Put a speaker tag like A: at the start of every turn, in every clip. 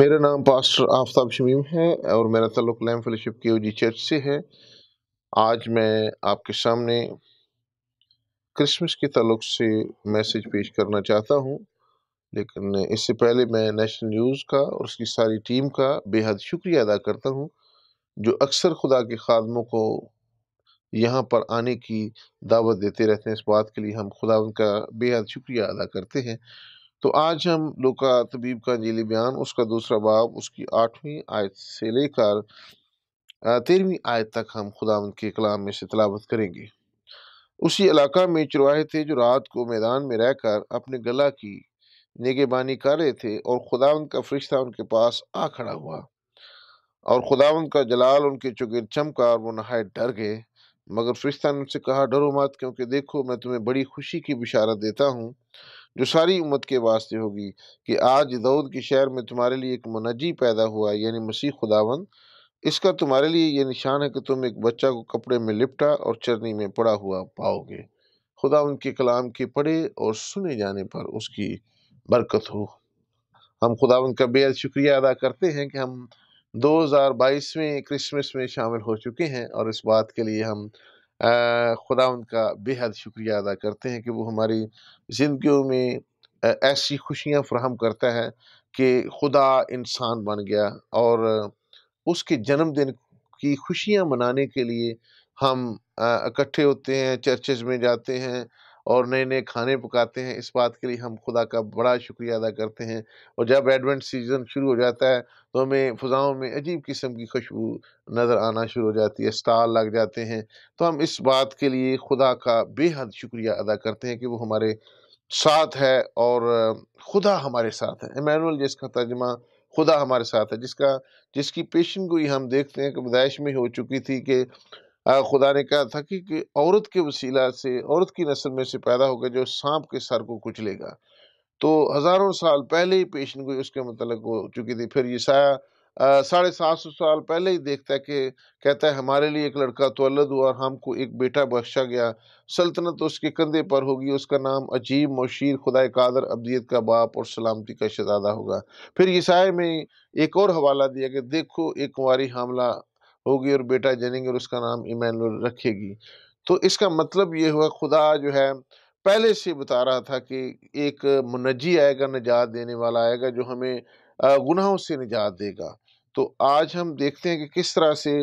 A: मेरा नाम पास्टर आफ्ताब शमीम है और मेरा तल्लुक लैम फेलोशिप के ओजी चर्च से है आज मैं आपके सामने क्रिसमस के तल्लुक से मैसेज पेश करना चाहता हूं लेकिन इससे पहले मैं नेशनल न्यूज़ का और उसकी सारी टीम का बेहद शुक्रिया अदा करता हूं जो अक्सर खुदा के खादमों को यहाँ पर आने की दावत देते रहते हैं इस बात के लिए हम खुदा उनका बेहद शुक्रिया अदा करते हैं तो आज हम लुका तबीब का अंजीली बयान उसका दूसरा बाब उसकी आठवीं आयत से लेकर तेरहवीं आयत तक हम खुदा के कलाम में से तलावत करेंगे उसी इलाका में चुराहे थे जो रात को मैदान में रहकर अपने गला की निगेबानी कर रहे थे और खुदावंद का फरिश्ता उनके पास आ खड़ा हुआ और खुदावंद का जलाल उनके चुगिर चमका और वो नहाय डर गए मगर फरिश्ता ने उनसे कहा डरो मत क्योंकि देखो मैं तुम्हें बड़ी खुशी की बिशारत देता हूँ जो सारी उम्मत के वास्ते होगी कि आज दाऊद के शहर में तुम्हारे लिए एक मुनजी पैदा हुआ यानी मसीह खुदावन इसका तुम्हारे लिए यह निशान है कि तुम एक बच्चा को कपड़े में लिपटा और चरनी में पड़ा हुआ पाओगे खुदा उनके कलाम के पढ़े और सुने जाने पर उसकी बरकत हो हम खुदा उनका बेहद शुक्रिया अदा करते हैं कि हम दो हज़ार क्रिसमस में शामिल हो चुके हैं और इस बात के लिए हम खुदा उनका बेहद शुक्रिया अदा करते हैं कि वो हमारी जिंदगी में ऐसी खुशियाँ फ्राहम करता है कि खुदा इंसान बन गया और उसके जन्मदिन की खुशियाँ मनाने के लिए हम इकट्ठे होते हैं चर्चेज में जाते हैं और नए नए खाने पकाते हैं इस बात के लिए हम खुदा का बड़ा शुक्रिया अदा करते हैं और जब एडवेंट सीज़न शुरू हो जाता है तो हमें फ़जाओं में अजीब किस्म की खुशबू नज़र आना शुरू हो जाती है स्टार लग जाते हैं तो हम इस बात के लिए खुदा का बेहद शुक्रिया अदा करते हैं कि वो हमारे साथ है और खुदा हमारे साथ है इमानुअल जिसका तर्जमा खुदा हमारे साथ है जिसका जिसकी पेशन गोई हम देखते हैं कि पैदाइश में हो चुकी थी कि खुदा ने कहा था कि, कि औरत के वसीला से औरत की नस्ल में से पैदा होकर जो सांप के सर को कुचलेगा तो हज़ारों साल पहले ही पेशन गोई उसके मतलब हो चुकी थी फिर साया साढ़े सात सौ साल पहले ही देखता है कि कहता है हमारे लिए एक लड़का तोलद हुआ और हमको एक बेटा बख्शा गया सल्तनत तो उसके कंधे पर होगी उसका नाम अजीब मशीर खुदा कादर अब्दियत का बाप और सलामती का शहजादा होगा फिर ईसाई में एक और हवाला दिया कि देखो एक कुंवारी हमला होगी और बेटा जनेंगे और उसका नाम इमैनुअल रखेगी तो इसका मतलब ये हुआ खुदा जो है पहले से बता रहा था कि एक मुनजी आएगा निजात देने वाला आएगा जो हमें गुनाहों से निजात देगा तो आज हम देखते हैं कि किस तरह से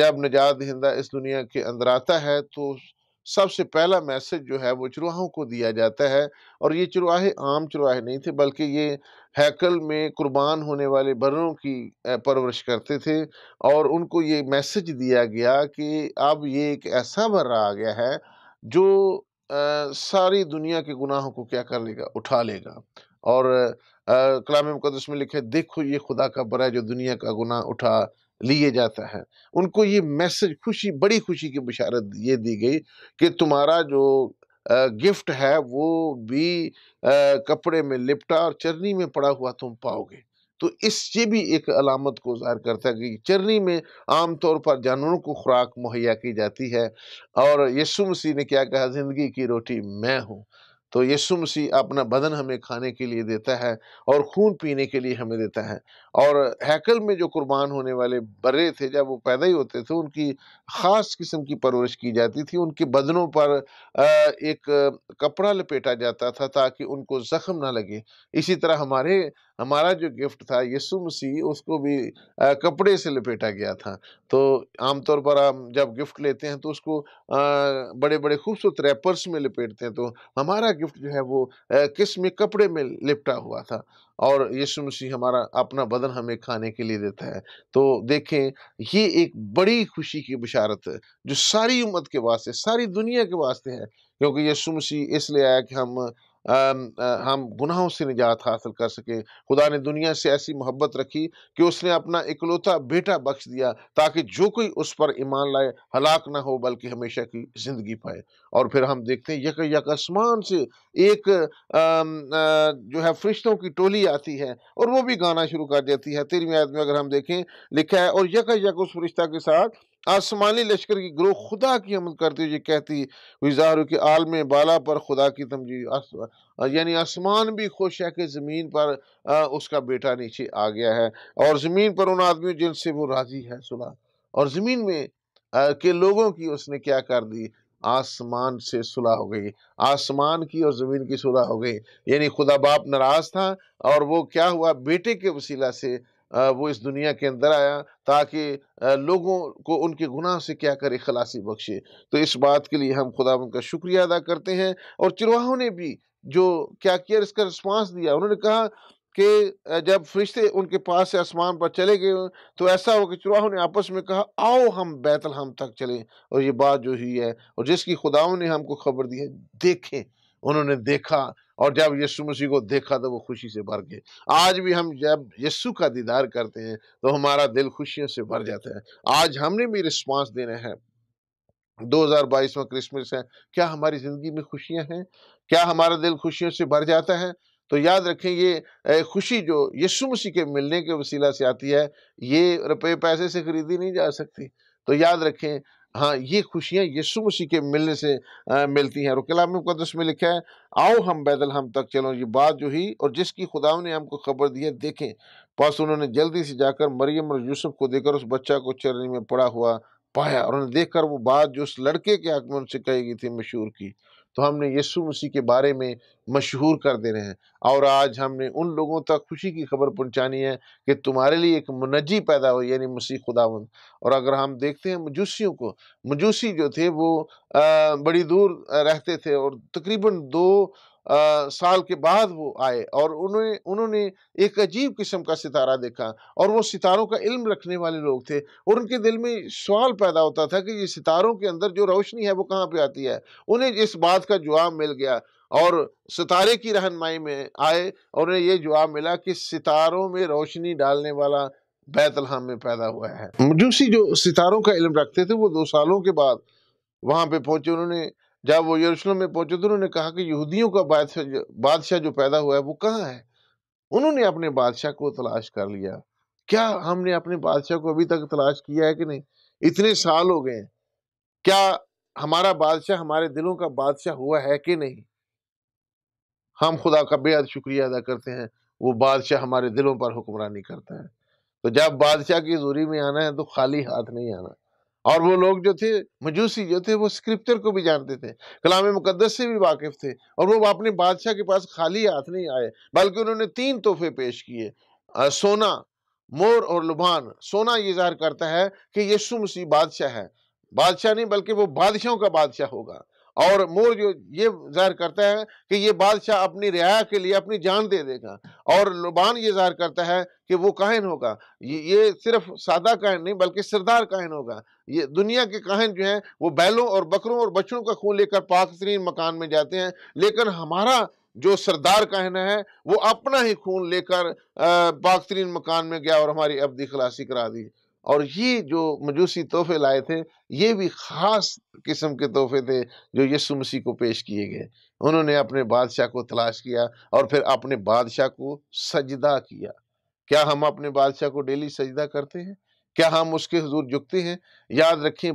A: जब निजात दहिंदा इस दुनिया के अंदर आता है तो सबसे पहला मैसेज जो है वो चुराहों को दिया जाता है और ये चुराहे आम चरवाहे नहीं थे बल्कि ये हैकल में कुर्बान होने वाले बर्रों की परवरिश करते थे और उनको ये मैसेज दिया गया कि अब ये एक ऐसा बर्रा आ गया है जो आ, सारी दुनिया के गुनाहों को क्या कर लेगा उठा लेगा और कलाम मुकदस में लिखे देखो ये खुदा का बरा जो दुनिया का गुनाह उठा लिए जाता है उनको ये मैसेज खुशी बड़ी खुशी की बशारत ये दी गई कि तुम्हारा जो गिफ्ट है वो भी कपड़े में लिपटा और चरनी में पड़ा हुआ तुम पाओगे तो इससे भी एक अलामत को ज़ाहिर करता है कि चरनी में आम तौर पर जानवरों को खुराक मुहैया की जाती है और यसु मसीह ने क्या कहा ज़िंदगी की रोटी मैं हूँ तो यीशु मसीह अपना बदन हमें खाने के लिए देता है और खून पीने के लिए हमें देता है और हैकल में जो कुर्बान होने वाले बर्रे थे जब वो पैदा ही होते थे उनकी ख़ास किस्म की परवरिश की जाती थी उनके बदनों पर एक कपड़ा लपेटा जाता था ताकि उनको ज़ख्म ना लगे इसी तरह हमारे हमारा जो गिफ्ट था यीशु मसीह उसको भी आ, कपड़े से लपेटा गया था तो आमतौर पर हम जब गिफ्ट लेते हैं तो उसको आ, बड़े बड़े खूबसूरत रैपर्स में लपेटते हैं तो हमारा गिफ्ट जो है वो किस में कपड़े में लिपटा हुआ था और यीशु मसीह हमारा अपना बदन हमें खाने के लिए देता है तो देखें ये एक बड़ी खुशी की बशारत है जो सारी उम्मत के वास्ते सारी दुनिया के वास्ते है क्योंकि यीशु मसीह इसलिए आया कि हम हम गुनाहों से निजात हासिल कर सकें खुदा ने दुनिया से ऐसी मोहब्बत रखी कि उसने अपना इकलौता बेटा बख्श दिया ताकि जो कोई उस पर ईमान लाए हलाक ना हो बल्कि हमेशा की ज़िंदगी पाए और फिर हम देखते हैं यक यक आसमान से एक आ, आ, जो है फरिश्तों की टोली आती है और वो भी गाना शुरू कर देती है तेरहवीं आयत में अगर हम देखें लिखा है और यक यक उस फरिश्ता के साथ आसमानी लश्कर की ग्रोह खुदा की अमल करती हुई कहती गुजारों के आलम बाला पर खुदा की तमजी यानी आसमान भी खुश है कि ज़मीन पर आ, उसका बेटा नीचे आ गया है और ज़मीन पर उन आदमियों जिनसे वो राज़ी है सुना और ज़मीन में आ, के लोगों की उसने क्या कर दी आसमान से सुलह हो गई आसमान की और ज़मीन की सुलह हो गई यानी खुदा बाप नाराज़ था और वो क्या हुआ बेटे के वसीला से वो इस दुनिया के अंदर आया ताकि लोगों को उनके गुनाह से क्या कर खलासी बख्शे तो इस बात के लिए हम खुदा उनका शुक्रिया अदा करते हैं और चिरवाहों ने भी जो क्या किया इसका रिस्पांस दिया उन्होंने कहा कि जब फरिश्ते उनके पास से आसमान पर चले गए तो ऐसा हो कि चुराहों ने आपस में कहा आओ हम बैतल हम तक चलें और ये बात जो हुई है और जिसकी खुदाओं ने हमको खबर दी है देखें उन्होंने देखा और जब यीशु मसीह को देखा तो वो खुशी से भर गए आज भी हम जब यीशु का दीदार करते हैं तो हमारा दिल खुशियों से भर जाता है आज हमने भी रिस्पांस देना है 2022 में क्रिसमस है क्या हमारी ज़िंदगी में खुशियां हैं क्या हमारा दिल खुशियों से भर जाता है तो याद रखें ये खुशी जो यीशु मसीह के मिलने के वसीला से आती है ये रुपये पैसे से खरीदी नहीं जा सकती तो याद रखें हाँ ये खुशियाँ यीशु मसीह के मिलने से आ, मिलती हैं और कलाम मुकदस में लिखा है आओ हम बैदल हम तक चलो ये बात जो ही और जिसकी खुदा ने हमको खबर दी है देखें पास उन्होंने जल्दी से जाकर मरियम और यूसुफ को देकर उस बच्चा को चरनी में पड़ा हुआ पाया और उन्हें देखकर वो बात जो उस लड़के के हक में उनसे कही गई थी मशहूर की तो हमने यीशु मसीह के बारे में मशहूर कर देने हैं और आज हमने उन लोगों तक खुशी की खबर पहुंचानी है कि तुम्हारे लिए एक मुनजी पैदा हो यानी मसीह खुदावंद और अगर हम देखते हैं मजूसियों को मजूसी जो थे वो बड़ी दूर रहते थे और तकरीबन दो आ, साल के बाद वो आए और उन्हें उन्होंने एक अजीब किस्म का सितारा देखा और वो सितारों का इल्म रखने वाले लोग थे और उनके दिल में सवाल पैदा होता था कि ये सितारों के अंदर जो रोशनी है वो कहाँ पे आती है उन्हें इस बात का जवाब मिल गया और सितारे की रहनमाई में आए और उन्हें ये जवाब मिला कि सितारों में रोशनी डालने वाला बैतलहम में पैदा हुआ है मजूसी जो सितारों का इलम रखते थे वो दो सालों के बाद वहाँ पे पहुँचे उन्होंने जब वो यरूशलेम में पहुँचे तो उन्होंने कहा कि यहूदियों का बादशाह बादशाह जो पैदा हुआ है वो कहाँ है उन्होंने अपने बादशाह को तलाश कर लिया क्या हमने अपने बादशाह को अभी तक तलाश किया है कि नहीं इतने साल हो गए क्या हमारा बादशाह हमारे दिलों का बादशाह हुआ है कि नहीं हम खुदा का बेहद शुक्रिया अदा करते हैं वो बादशाह हमारे दिलों पर हुक्मरानी करता है तो जब बादशाह की हजूरी में आना है तो खाली हाथ नहीं आना और वो लोग जो थे मजूसी जो थे वो स्क्रिप्चर को भी जानते थे कलाम मुकदस से भी वाकिफ थे और वो अपने बादशाह के पास खाली हाथ नहीं आए बल्कि उन्होंने तीन तोहफे पेश किए सोना मोर और लुभान सोना ये जाहिर करता है कि यीशु मसीह बादशाह है बादशाह नहीं बल्कि वो बादशाहों का बादशाह होगा और मोर जो ये जाहिर करता है कि ये बादशाह अपनी रियाया के लिए अपनी जान दे देगा और लुबान ये जाहिर करता है कि वो काहिन होगा ये ये सिर्फ सादा काहिन नहीं बल्कि सरदार काहिन होगा ये दुनिया के काहिन जो हैं वो बैलों और बकरों और बछड़ों का खून लेकर पाक तरीन मकान में जाते हैं लेकिन हमारा जो सरदार कहना है वो अपना ही खून लेकर पाक तरीन मकान में गया और हमारी अब्दी खलासी करा दी और ये जो मजूसी तोहफे लाए थे ये भी ख़ास किस्म के तोहफे थे जो यसु मसीह को पेश किए गए उन्होंने अपने बादशाह को तलाश किया और फिर अपने बादशाह को सजदा किया क्या हम अपने बादशाह को डेली सजदा करते हैं क्या हम उसके हजूर झुकते हैं याद रखें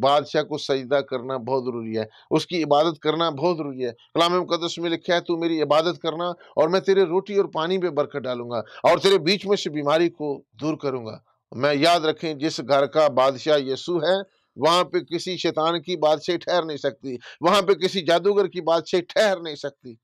A: बादशाह को सजदा करना बहुत ज़रूरी है उसकी इबादत करना बहुत ज़रूरी है कलाम मुकदस में लिखा है तू मेरी इबादत करना और मैं तेरे रोटी और पानी पे बरकत डालूंगा और तेरे बीच में से बीमारी को दूर करूंगा मैं याद रखें जिस घर का बादशाह यीशु है वहां पे किसी शैतान की बादशाही ठहर नहीं सकती वहां पे किसी जादूगर की बादशाही ठहर नहीं सकती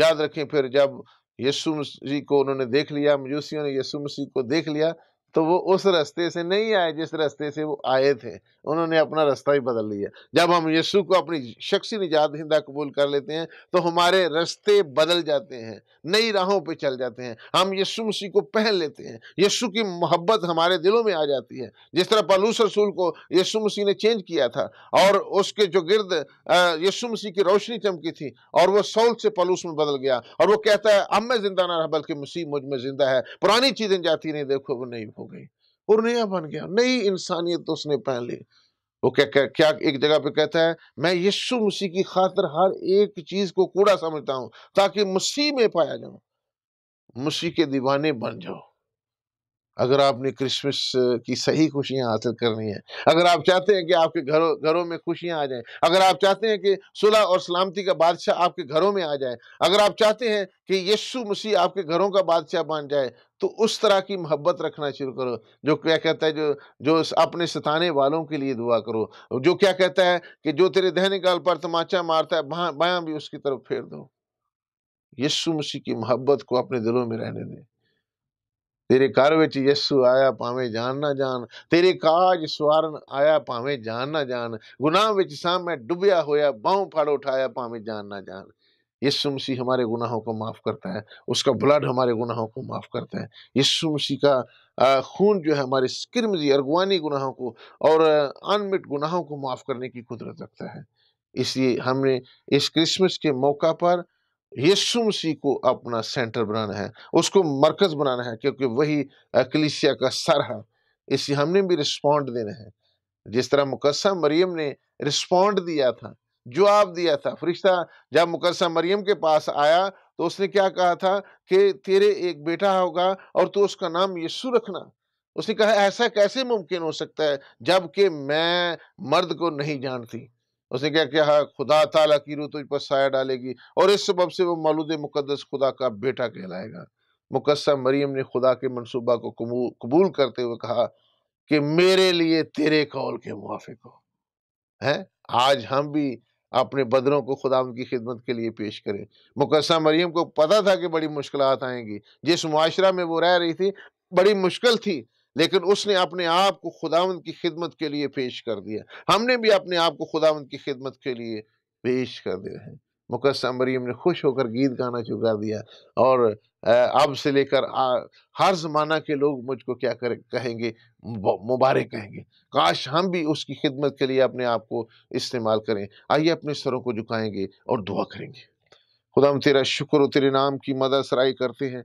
A: याद रखें फिर जब यीशु मसीह को उन्होंने देख लिया मयूसियों ने यीशु मसीह को देख लिया तो वो उस रास्ते से नहीं आए जिस रास्ते से वो आए थे उन्होंने अपना रास्ता ही बदल लिया जब हम यीशु को अपनी शख्सी निजात हिंदा कबूल कर लेते हैं तो हमारे रास्ते बदल जाते हैं नई राहों पे चल जाते हैं हम यीशु मसीह को पहन लेते हैं यीशु की मोहब्बत हमारे दिलों में आ जाती है जिस तरह पलूस रसूल को यीशु मसीह ने चेंज किया था और उसके जो गिर्द यीशु मसीह की रोशनी चमकी थी और वो सौल से पलूस में बदल गया और वो कहता है अब मैं जिंदा ना रहा बल्कि मसीह मुझ में जिंदा है पुरानी चीज़ें जाती नहीं देखो वो नहीं हो गई नया बन गया नई इंसानियत उसने पहन ली वो क्या क्या, क्या एक जगह पे कहता है मैं यीशु मसीह की खातर हर एक चीज को कूड़ा समझता हूं ताकि मसीह में पाया जाऊं मसीह के दीवाने बन जाओ अगर आपने क्रिसमस की सही खुशियां हासिल करनी है अगर आप चाहते हैं कि आपके घरों घरों में खुशियां आ जाएं अगर आप चाहते हैं कि सुलह और सलामती का बादशाह आपके घरों में आ जाए अगर आप चाहते हैं कि यीशु मसीह आपके घरों का बादशाह बन जाए तो उस तरह की मोहब्बत रखना शुरू करो जो क्या कहता है जो जो अपने सताने वालों के लिए दुआ करो जो क्या कहता है कि जो तेरे दहने गाल पर तमाचा मारता है बायां भी उसकी तरफ फेर दो यीशु मसीह की मोहब्बत को अपने दिलों में रहने दें ਤੇਰੇ ਘਰ ਵਿੱਚ आया भावें जान ना जान तेरे काज ਕਾਜ आया भावें जान ना जान गुनाह ਗੁਨਾਹ ਵਿੱਚ ਸਾਹਮਣੇ ਡੁੱਬਿਆ ਹੋਇਆ ਬਾਹੋਂ ਫੜ ਉਠਾਇਆ ਭਾਵੇਂ जान ਨਾ ਜਾਣ यीशु मसीह हमारे गुनाहों को माफ़ करता है उसका ब्लड हमारे गुनाहों को माफ़ करता है यीशु मसीह का खून जो है हमारे स्किरमजी अगवानी गुनाहों को और अनमिट गुनाहों को माफ़ करने की कुदरत रखता है इसलिए हमने इस क्रिसमस के मौका पर यीशु मसीह को अपना सेंटर बनाना है उसको मरकज बनाना है क्योंकि वही कलिसिया का सर है इसलिए हमने भी रिस्पॉन्ड देना है जिस तरह मुकस्सा मरियम ने रिस्पॉन्ड दिया था जवाब दिया था फरिश्ता जब मुकस्सा मरियम के पास आया तो उसने क्या कहा था कि तेरे एक बेटा होगा और तू तो उसका नाम यीशु रखना उसने कहा ऐसा कैसे मुमकिन हो सकता है जबकि मैं मर्द को नहीं जानती उसने क्या कहा हाँ, खुदा ताला की रूह तुझ पर साया डालेगी और इस सब से वो मौलूद मुकदस खुदा का बेटा कहलाएगा मुकस्सा मरीम ने खुदा के मनसूबा को कबूल करते हुए कहा कि मेरे लिए तेरे कौल के मुआफिक हो है आज हम भी अपने बदरों को खुदा उनकी खिदमत के लिए पेश करें मुकस्सा मरीम को पता था कि बड़ी मुश्किल आएंगी जिस मुआशरा में वो रह रही थी बड़ी मुश्किल थी लेकिन उसने अपने आप को खुदावंद की खिदमत के लिए पेश कर दिया हमने भी अपने आप को खुदावंद की खिदमत के लिए पेश कर दिया है मुकसम मरीम ने खुश होकर गीत गाना शुरू कर दिया और अब से लेकर हर ज़माना के लोग मुझको क्या करें कहेंगे मुबारक कहेंगे काश हम भी उसकी खिदमत के लिए अपने आप को इस्तेमाल करें आइए अपने सरों को झुकाएंगे और दुआ करेंगे खुदा तेरा शुक्र और तेरे नाम की मदद सराई करते हैं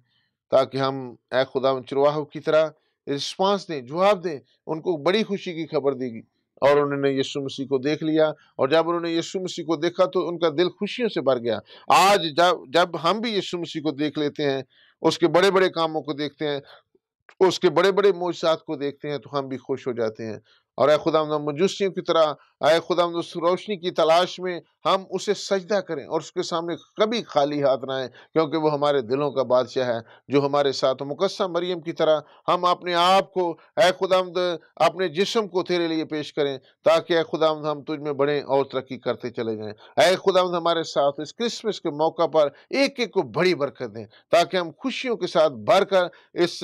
A: ताकि हम ए खुदा चरवाह की तरह रिस्पांस दें जवाब दें उनको बड़ी खुशी की खबर देगी और उन्होंने यीशु मसीह को देख लिया और जब उन्होंने यीशु मसीह को देखा तो उनका दिल खुशियों से भर गया आज जब जब हम भी यीशु मसीह को देख लेते हैं उसके बड़े बड़े कामों को देखते हैं उसके बड़े बड़े मोजात को देखते हैं तो हम भी खुश हो जाते हैं और ए खुदा मजूसियों की तरह आए खुदा रोशनी की तलाश में हम उसे सजदा करें और उसके सामने कभी खाली हाथ ना आए क्योंकि वो हमारे दिलों का बादशाह है जो हमारे साथ मुकस्सा मरियम की तरह हम अपने आप को ए खुदामद अपने जिसम को तेरे लिए पेश करें ताकि ए खुदामद हम तुझ में बढ़ें और तरक्की करते चले जाएँ ए खुदामद हमारे साथ इस क्रिसमस के मौका पर एक एक को बड़ी बरकत दें ताकि हम खुशियों के साथ भर कर इस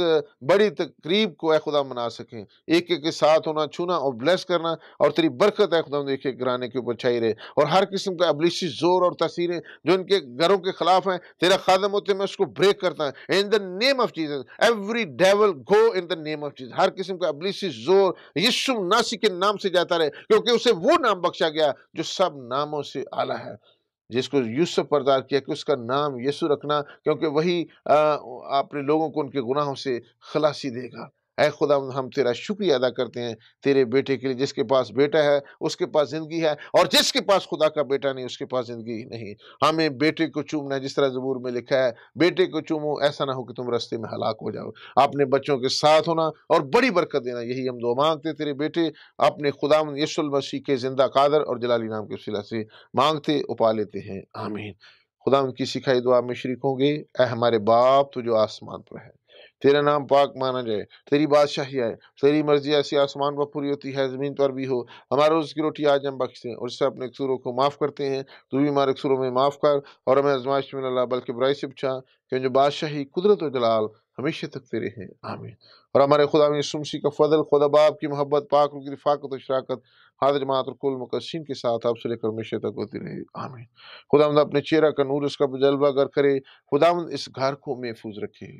A: बड़ी तकरीब को ए खुदा मना सकें एक एक के साथ होना छूना और ब्लेस करना और तेरी बरकत है खुदा देखिए घराने के ऊपर छाई रहे और हर किस्म का अबलीसी जोर और तस्वीरें जो इनके घरों के खिलाफ हैं तेरा खादम होते हैं मैं उसको ब्रेक करता हूँ in the name of Jesus every devil go in the name of Jesus हर किस्म का अबलीसी जोर यशु नासी के नाम से जाता रहे क्योंकि उसे वो नाम बख्शा गया जो सब नामों से आला है जिसको यूसुफ बर्दार किया कि उसका नाम यीशु रखना क्योंकि वही अपने लोगों को उनके गुनाहों से खलासी देगा ए खुदा हम तेरा शुक्रिया अदा करते हैं तेरे बेटे के लिए जिसके पास बेटा है उसके पास ज़िंदगी है और जिसके पास खुदा का बेटा नहीं उसके पास ज़िंदगी नहीं हमें बेटे को चूमना जिस तरह ज़बूर में लिखा है बेटे को चूमो ऐसा ना हो कि तुम रस्ते में हलाक हो जाओ अपने बच्चों के साथ होना और बड़ी बरकत देना यही हम दो मांगते तेरे बेटे अपने खुदा यसुल मसीह के ज़िंदा कादर और जलाली नाम के सिला से मांगते उपा लेते हैं आमीन खुदा उनकी सिखाई दुआ में शरीक होंगे ए हमारे बाप तो जो आसमान पर है तेरा नाम पाक माना जाए तेरी बादशाही आए तेरी मर्जी ऐसी आसमान पर पूरी होती है ज़मीन पर भी हो हमारे रोज़ की रोटी आज हम बख्शते हैं और इससे अपने कसूरों को माफ़ करते हैं तू भी हमारे कसूरों में माफ़ कर और हमें आजमाइश में ला बल्कि बुराई से पूछा क्यों जो बादशाही कुदरत और जलाल हमेशा तक तेरे हैं आमिर और हमारे खुदा में सुमसी का फजल खुदा बाप की मोहब्बत पाक उनकी रफाकत और शराकत हाजिर जमात और कुल मुकसिन के साथ आप लेकर हमेशा तक होती रहे आमिर खुदा अपने चेहरा का नूर उसका जलवा गर करे खुदा इस घर को महफूज रखे